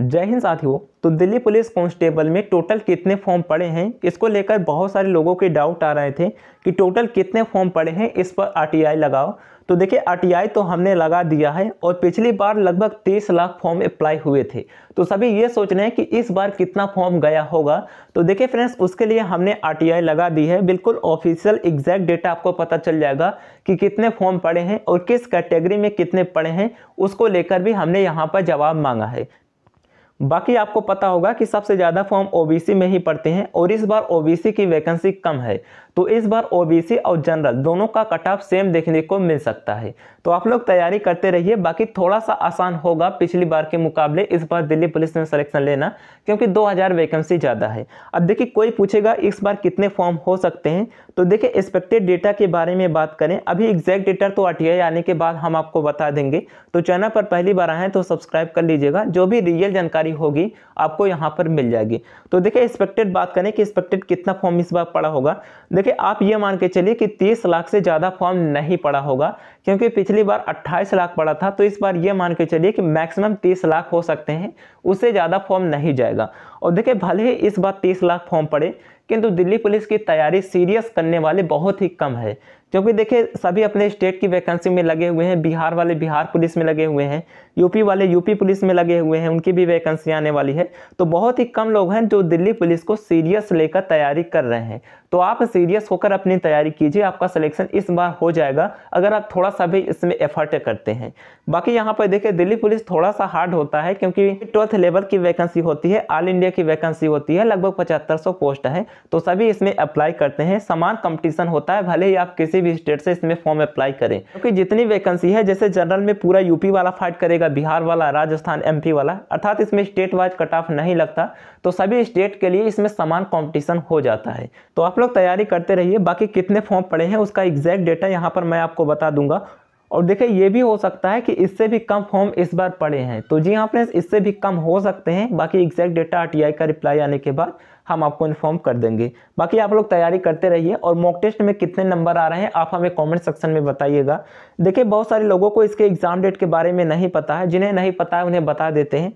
जय हिंद साथियों तो दिल्ली पुलिस कांस्टेबल में टोटल कितने फॉर्म पड़े हैं इसको लेकर बहुत सारे लोगों के डाउट आ रहे थे कि टोटल कितने फॉर्म पड़े हैं इस पर आरटीआई लगाओ तो देखिए आरटीआई तो हमने लगा दिया है और पिछली बार लगभग तीस लाख फॉर्म अप्लाई हुए थे तो सभी ये सोच रहे हैं कि इस बार कितना फॉर्म गया होगा तो देखिए फ्रेंड्स उसके लिए हमने आरटीआई लगा दी है बिल्कुल ऑफिशियल एग्जैक्ट डेटा आपको पता चल जाएगा कि कितने फॉर्म पड़े हैं और किस कैटेगरी में कितने पड़े हैं उसको लेकर भी हमने यहाँ पर जवाब मांगा है बाकी आपको पता होगा कि सबसे ज़्यादा फॉर्म ओबीसी में ही पड़ते हैं और इस बार ओबीसी की वैकेंसी कम है तो इस बार ओबीसी और जनरल दोनों का कट ऑफ सेम देखने को मिल सकता है तो आप लोग तैयारी करते रहिए बाकी थोड़ा सा आसान होगा पिछली बार के मुकाबले इस बार दिल्ली पुलिस में सिलेक्शन लेना क्योंकि 2000 वैकेंसी ज़्यादा है अब देखिए कोई पूछेगा इस बार कितने फॉर्म हो सकते हैं तो देखिए एक्सपेक्टेड डेटा के बारे में बात करें अभी एग्जैक्ट डेटा तो आठ आने के बाद हम आपको बता देंगे तो चैनल पर पहली बार आए तो सब्सक्राइब कर लीजिएगा जो भी रियल जानकारी होगी आपको यहाँ पर मिल जाएगी तो देखिए एक्सपेक्टेड बात करें कि एक्सपेक्टेड कितना फॉर्म इस बार पड़ा होगा देखिए कि आप ये मान के चलिए कि 30 लाख से ज़्यादा फॉर्म नहीं पड़ा होगा क्योंकि पिछली बार 28 लाख पड़ा था तो इस बार ये मान के चलिए कि मैक्सिमम 30 लाख हो सकते हैं उससे ज़्यादा फॉर्म नहीं जाएगा और देखिए भले ही इस बार 30 लाख फॉर्म पड़े किंतु दिल्ली पुलिस की तैयारी सीरियस करने वाले बहुत ही कम है क्योंकि देखिए सभी अपने स्टेट की वैकेंसी में लगे हुए हैं बिहार वाले बिहार पुलिस में लगे हुए हैं यूपी वाले यूपी पुलिस में लगे हुए हैं उनकी भी वैकेंसी आने वाली है तो बहुत ही कम लोग हैं जो दिल्ली पुलिस को सीरियस लेकर तैयारी कर रहे हैं तो आप सीरियस होकर अपनी तैयारी कीजिए आपका सिलेक्शन इस बार हो जाएगा अगर आप थोड़ा सा भी इसमें एफर्ट करते हैं बाकी यहाँ पर देखिए दिल्ली पुलिस थोड़ा सा हार्ड होता है क्योंकि ट्वेल्थ लेवल की वैकेंसी होती है ऑल इंडिया की वैकेंसी होती है लगभग पचहत्तर पोस्ट है तो सभी इसमें अप्लाई करते हैं समान कंपटीशन होता है भले ही आप किसी भी स्टेट से इसमें फॉर्म अप्लाई करें क्योंकि जितनी वैकेंसी है जैसे जनरल में पूरा यूपी वाला फाइट करेगा बिहार वाला राजस्थान एम वाला अर्थात इसमें स्टेट वाइज कट ऑफ नहीं लगता तो सभी स्टेट के लिए इसमें समान कॉम्पिटिशन हो जाता है तो आप लोग तैयारी करते रहिए बाकी कितने फॉर्म पड़े हैं उसका एग्जैक्ट डेटा यहाँ पर मैं आपको बता दूंगा और देखिए ये भी हो सकता है कि इससे भी कम फॉर्म इस बार पड़े हैं तो जी हाँ फ्रेंड्स इससे भी कम हो सकते हैं बाकी एग्जैक्ट डेटा आरटीआई का रिप्लाई आने के बाद हम आपको इन्फॉर्म कर देंगे बाकी आप लोग तैयारी करते रहिए और मॉक टेस्ट में कितने नंबर आ रहे हैं आप हमें कमेंट सेक्शन में बताइएगा देखिए बहुत सारे लोगों को इसके एग्ज़ाम डेट के बारे में नहीं पता है जिन्हें नहीं पता है उन्हें बता देते हैं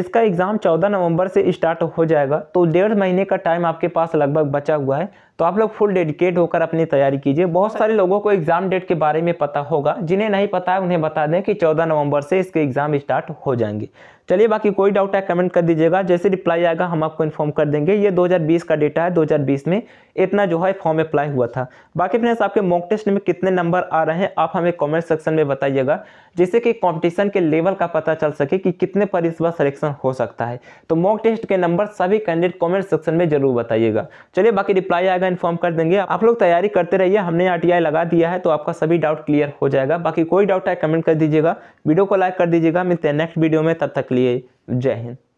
इसका एग्ज़ाम 14 नवंबर से स्टार्ट हो जाएगा तो डेढ़ महीने का टाइम आपके पास लगभग बचा हुआ है तो आप लोग फुल डेडिकेट होकर अपनी तैयारी कीजिए बहुत सारे लोगों को एग्ज़ाम डेट के बारे में पता होगा जिन्हें नहीं पता है उन्हें बता दें कि चौदह नवंबर से इसके एग्ज़ाम स्टार्ट हो जाएंगे चलिए बाकी कोई डाउट है कमेंट कर दीजिएगा जैसे रिप्लाई आएगा हम आपको इन्फॉर्म कर देंगे ये 2020 का डेटा है 2020 में इतना जो है फॉर्म अप्लाई हुआ था बाकी फ्रेंड्स आपके मॉक टेस्ट में कितने नंबर आ रहे हैं आप हमें कमेंट सेक्शन में बताइएगा जिससे कि कंपटीशन के लेवल का पता चल सके कि कितने पर इस बार सिलेक्शन हो सकता है तो मॉक टेस्ट के नंबर सभी कैंडिडेट कॉमेंट सेक्शन में जरूर बताइएगा चलिए बाकी रिप्लाई आएगा जाएगा इन्फॉर्म कर देंगे आप लोग तैयारी करते रहिए हमने आर लगा दिया है तो आपका सभी डाउट क्लियर हो जाएगा बाकी कोई डाउट है कमेंट कर दीजिएगा वीडियो को लाइक कर दीजिएगा मिलते हैं नेक्स्ट वीडियो में तब तक लिए जय हिंद